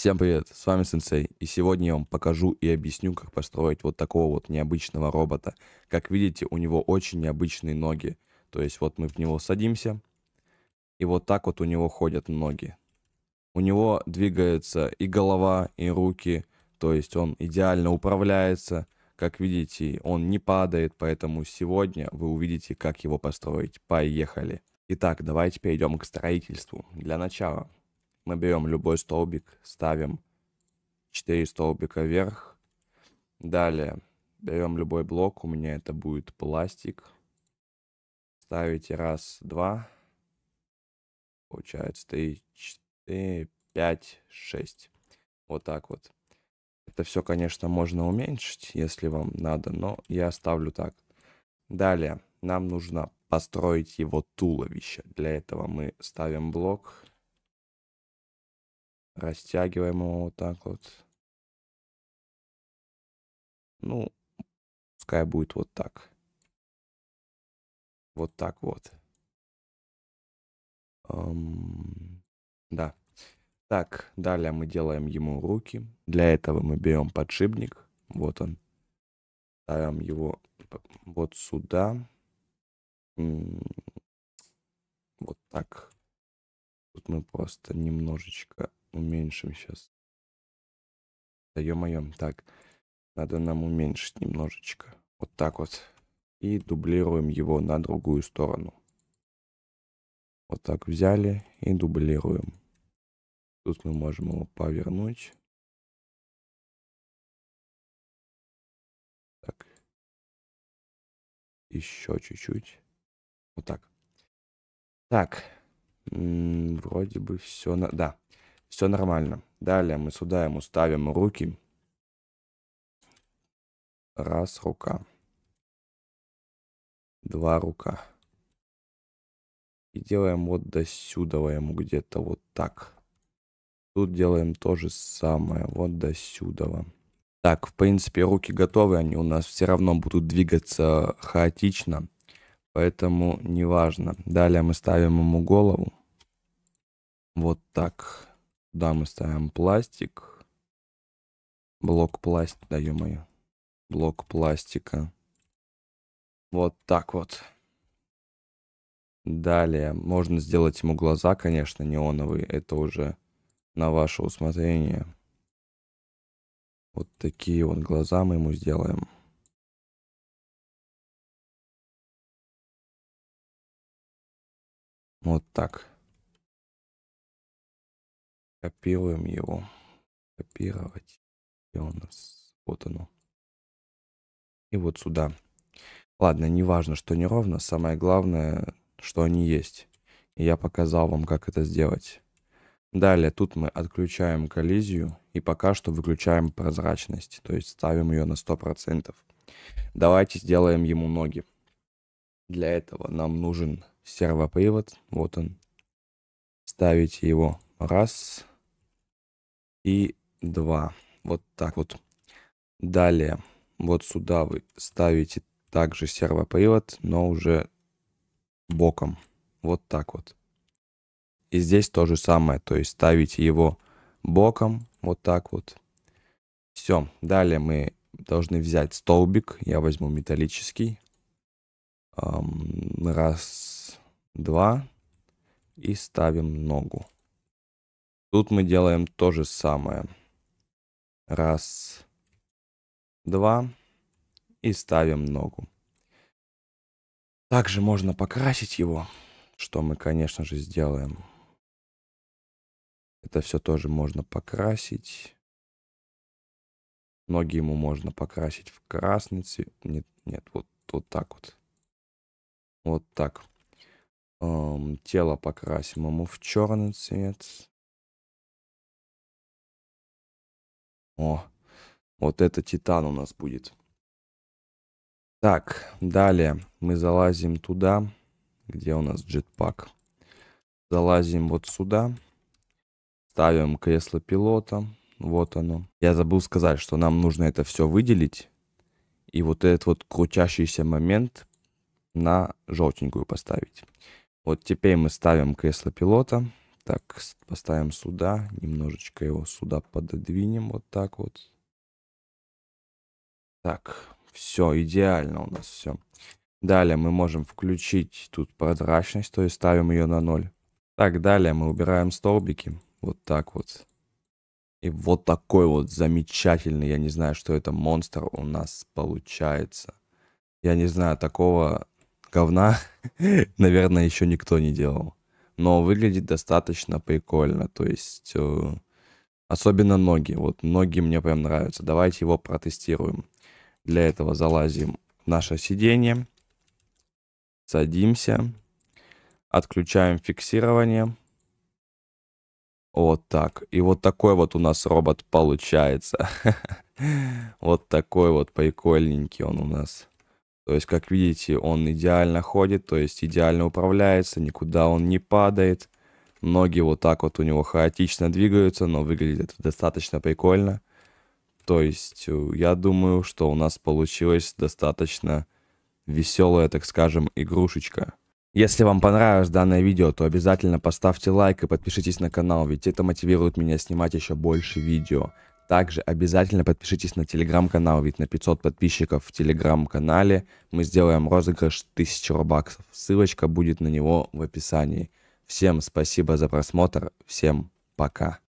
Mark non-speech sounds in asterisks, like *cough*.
Всем привет, с вами Сенсей, и сегодня я вам покажу и объясню, как построить вот такого вот необычного робота. Как видите, у него очень необычные ноги, то есть вот мы в него садимся, и вот так вот у него ходят ноги. У него двигается и голова, и руки, то есть он идеально управляется. Как видите, он не падает, поэтому сегодня вы увидите, как его построить. Поехали! Итак, давайте перейдем к строительству. Для начала мы берем любой столбик, ставим 4 столбика вверх. Далее берем любой блок, у меня это будет пластик. Ставите раз, два. Получается 3, 4, 5, 6. Вот так вот. Это все, конечно, можно уменьшить, если вам надо, но я оставлю так. Далее нам нужно построить его туловище. Для этого мы ставим блок Растягиваем его вот так вот. Ну, пускай будет вот так. Вот так вот. Um, да. Так, далее мы делаем ему руки. Для этого мы берем подшипник. Вот он. Ставим его вот сюда. Вот так. Тут мы просто немножечко уменьшим сейчас. Да ё-моё, так, надо нам уменьшить немножечко. Вот так вот. И дублируем его на другую сторону. Вот так взяли и дублируем. Тут мы можем его повернуть. Так. Еще чуть-чуть. Вот так. Так. М -м, вроде бы все на... Да, все нормально. Далее мы сюда ему ставим руки. Раз рука. Два рука. И делаем вот до сюда ему где-то вот так. Тут делаем то же самое, вот до сюда. Так, в принципе, руки готовы, они у нас все равно будут двигаться хаотично, поэтому неважно. Далее мы ставим ему голову. Вот так. Да, мы ставим пластик. Блок пластика, да ё-моё. Блок пластика. Вот так вот. Далее, можно сделать ему глаза, конечно, неоновые. Это уже на ваше усмотрение. Вот такие вот глаза мы ему сделаем. Вот так. Копируем его. Копировать. и у нас? Вот оно. И вот сюда. Ладно, не важно, что неровно. Самое главное, что они есть. И я показал вам, как это сделать. Далее, тут мы отключаем коллизию и пока что выключаем прозрачность, то есть ставим ее на сто процентов. Давайте сделаем ему ноги. Для этого нам нужен сервопривод, вот он. Ставите его раз, и 2. Вот так вот. Далее, вот сюда вы ставите также сервопривод, но уже боком. Вот так вот. И здесь то же самое, то есть ставите его боком, вот так вот. Все, далее мы должны взять столбик, я возьму металлический. Эм, раз, два. И ставим ногу. Тут мы делаем то же самое. Раз, два. И ставим ногу. Также можно покрасить его, что мы, конечно же, сделаем. Это все тоже можно покрасить. Ноги ему можно покрасить в красный цвет. Нет, нет, вот, вот так вот. Вот так. Эм, тело покрасим ему в черный цвет. О, вот это титан у нас будет. Так, далее мы залазим туда, где у нас джетпак. Залазим вот сюда. Ставим кресло пилота. Вот оно. Я забыл сказать, что нам нужно это все выделить. И вот этот вот крутящийся момент на желтенькую поставить. Вот теперь мы ставим кресло пилота. Так, поставим сюда, немножечко его сюда пододвинем, вот так вот. Так, все, идеально у нас все. Далее мы можем включить тут прозрачность, то есть ставим ее на 0. Так, далее мы убираем столбики, вот так вот. И вот такой вот замечательный, я не знаю, что это, монстр у нас получается. Я не знаю, такого говна, *laughs* наверное, еще никто не делал но выглядит достаточно прикольно. То есть, э, особенно ноги. Вот ноги мне прям нравятся. Давайте его протестируем. Для этого залазим в наше сиденье. Садимся. Отключаем фиксирование. Вот так. И вот такой вот у нас робот получается. *laughs* Вот такой вот прикольненький он у нас. То есть, как видите, он идеально ходит, то есть идеально управляется, никуда он не падает. Ноги вот так вот у него хаотично двигаются, но выглядит это достаточно прикольно. То есть, э, я думаю, что у нас получилась достаточно веселая, так скажем, игрушечка. Если вам понравилось данное видео, то обязательно поставьте лайк и подпишитесь на канал, ведь это мотивирует меня снимать еще больше видео. Также обязательно подпишитесь на телеграм-канал, ведь на 500 подписчиков в телеграм-канале мы сделаем розыгрыш 1000 робаксов. Ссылочка будет на него в описании. Всем спасибо за просмотр, всем пока.